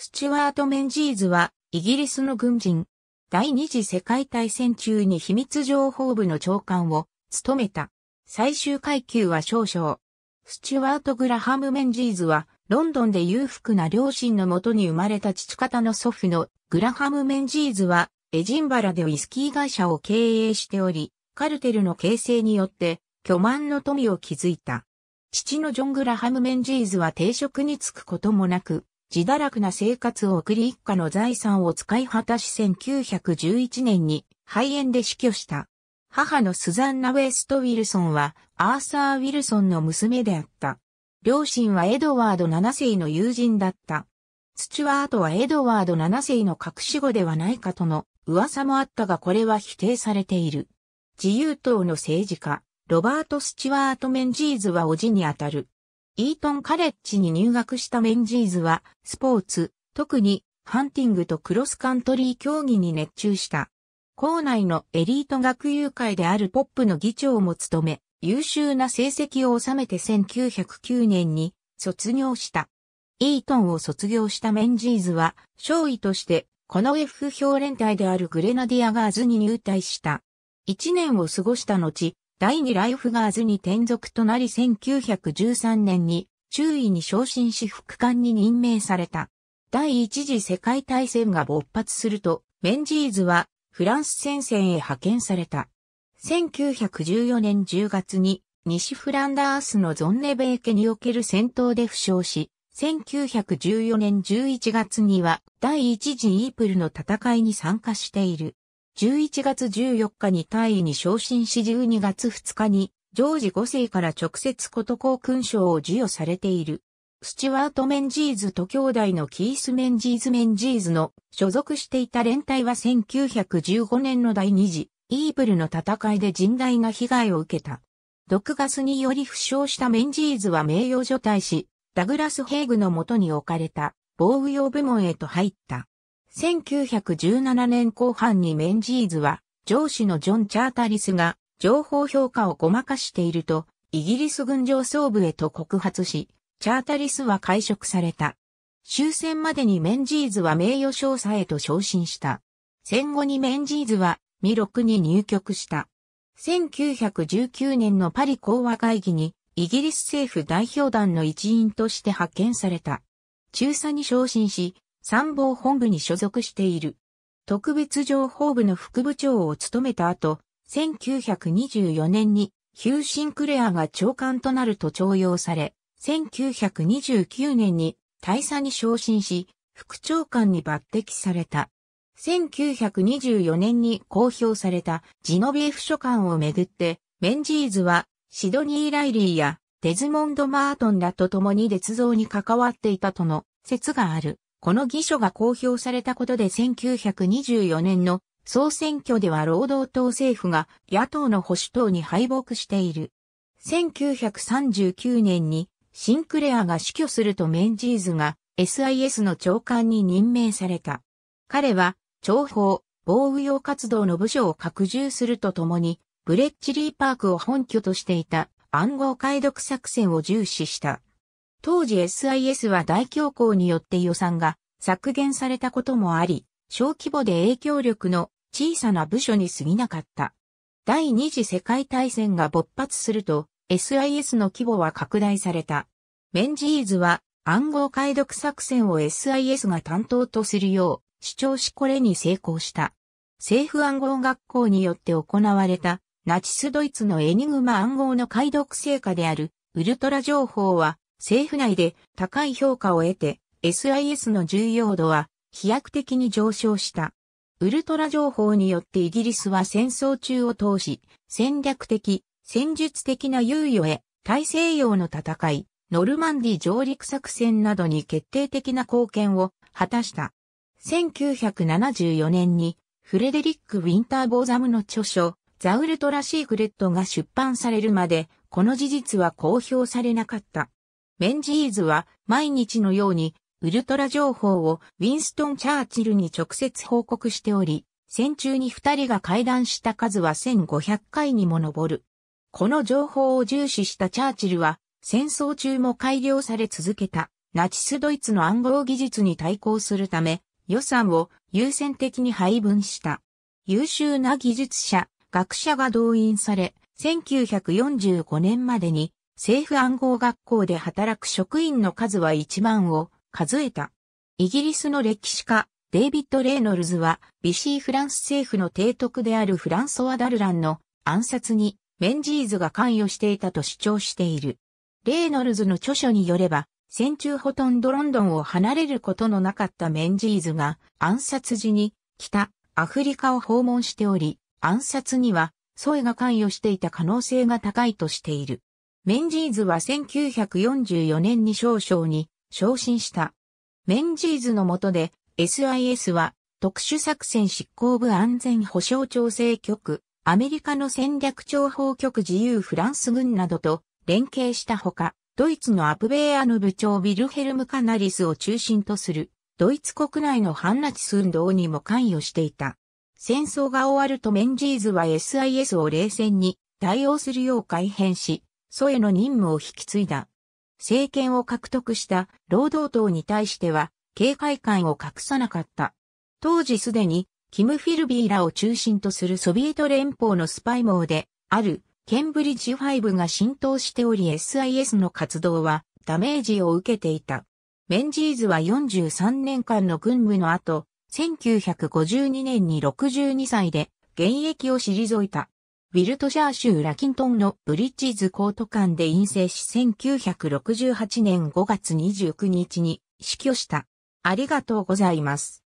スチュワート・メンジーズは、イギリスの軍人。第二次世界大戦中に秘密情報部の長官を務めた。最終階級は少々。スチュワート・グラハム・メンジーズは、ロンドンで裕福な両親のもとに生まれた父方の祖父のグラハム・メンジーズは、エジンバラでウイスキー会社を経営しており、カルテルの形成によって、巨万の富を築いた。父のジョン・グラハム・メンジーズは定職に就くこともなく、自堕落な生活を送り一家の財産を使い果たし1911年に肺炎で死去した。母のスザンナ・ウェスト・ウィルソンはアーサー・ウィルソンの娘であった。両親はエドワード7世の友人だった。スチュワートはエドワード7世の隠し子ではないかとの噂もあったがこれは否定されている。自由党の政治家、ロバート・スチュワート・メンジーズは叔父にあたる。イートンカレッジに入学したメンジーズは、スポーツ、特にハンティングとクロスカントリー競技に熱中した。校内のエリート学友会であるポップの議長も務め、優秀な成績を収めて1909年に卒業した。イートンを卒業したメンジーズは、少尉として、この F 評連隊であるグレナディアガーズに入隊した。1年を過ごした後、第二ライフガーズに転属となり1913年に中尉に昇進し副官に任命された。第一次世界大戦が勃発すると、メンジーズはフランス戦線へ派遣された。1914年10月に西フランダースのゾンネベー家における戦闘で負傷し、1914年11月には第一次イープルの戦いに参加している。11月14日に大尉に昇進し12月2日に、ジョージ5世から直接こと公勲章を授与されている。スチュワート・メンジーズと兄弟のキース・メンジーズ・メンジーズの所属していた連隊は1915年の第二次イーブルの戦いで甚大な被害を受けた。毒ガスにより負傷したメンジーズは名誉除隊し、ダグラス・ヘイグのもとに置かれた防御用部門へと入った。1917年後半にメンジーズは、上司のジョン・チャータリスが、情報評価をごまかしていると、イギリス軍上層部へと告発し、チャータリスは解職された。終戦までにメンジーズは名誉少佐へと昇進した。戦後にメンジーズは、ミロクに入局した。1919年のパリ講和会議に、イギリス政府代表団の一員として派遣された。中佐に昇進し、参謀本部に所属している。特別情報部の副部長を務めた後、1924年にヒューシンクレアが長官となると徴用され、1929年に大佐に昇進し、副長官に抜擢された。1924年に公表されたジノビーフ書簡をめぐって、メンジーズはシドニー・ライリーやデズモンド・マートンらと共に捏造に関わっていたとの説がある。この議書が公表されたことで1924年の総選挙では労働党政府が野党の保守党に敗北している。1939年にシンクレアが死去するとメンジーズが SIS の長官に任命された。彼は情報、防御用活動の部署を拡充するとともに、ブレッチリーパークを本拠としていた暗号解読作戦を重視した。当時 SIS は大恐慌によって予算が削減されたこともあり、小規模で影響力の小さな部署に過ぎなかった。第二次世界大戦が勃発すると、SIS の規模は拡大された。メンジーズは暗号解読作戦を SIS が担当とするよう主張しこれに成功した。政府暗号学校によって行われたナチスドイツのエニグマ暗号の解読成果であるウルトラ情報は政府内で高い評価を得て SIS の重要度は飛躍的に上昇した。ウルトラ情報によってイギリスは戦争中を通し、戦略的、戦術的な猶予へ、大西洋の戦い、ノルマンディ上陸作戦などに決定的な貢献を果たした。1974年に、フレデリック・ウィンター・ボーザムの著書、ザ・ウルトラ・シークレットが出版されるまで、この事実は公表されなかった。メンジーズは毎日のようにウルトラ情報をウィンストン・チャーチルに直接報告しており、戦中に二人が会談した数は1500回にも上る。この情報を重視したチャーチルは、戦争中も改良され続けたナチスドイツの暗号技術に対抗するため、予算を優先的に配分した。優秀な技術者、学者が動員され、1945年までに政府暗号学校で働く職員の数は1万を数えた。イギリスの歴史家、デイビッド・レイノルズは、ビシーフランス政府の提督であるフランソワ・ダルランの暗殺にメンジーズが関与していたと主張している。レイノルズの著書によれば、戦中ほとんどロンドンを離れることのなかったメンジーズが暗殺時に北アフリカを訪問しており、暗殺にはソエが関与していた可能性が高いとしている。メンジーズは1944年に少々に昇進した。メンジーズの下で SIS は特殊作戦執行部安全保障調整局、アメリカの戦略情報局自由フランス軍などと連携したほか、ドイツのアプベーアの部長ビルヘルム・カナリスを中心とする、ドイツ国内の反ナチス運動にも関与していた。戦争が終わるとメンジーズは SIS を冷戦に対応するよう改変し、ソエの任務を引き継いだ。政権を獲得した労働党に対しては警戒感を隠さなかった。当時すでにキム・フィルビーらを中心とするソビエト連邦のスパイ網であるケンブリッジ5が浸透しており SIS の活動はダメージを受けていた。メンジーズは43年間の軍務の後、1952年に62歳で現役を退いた。ウィルトシャー州ラキントンのブリッジズコート間で陰性し1968年5月29日に死去した。ありがとうございます。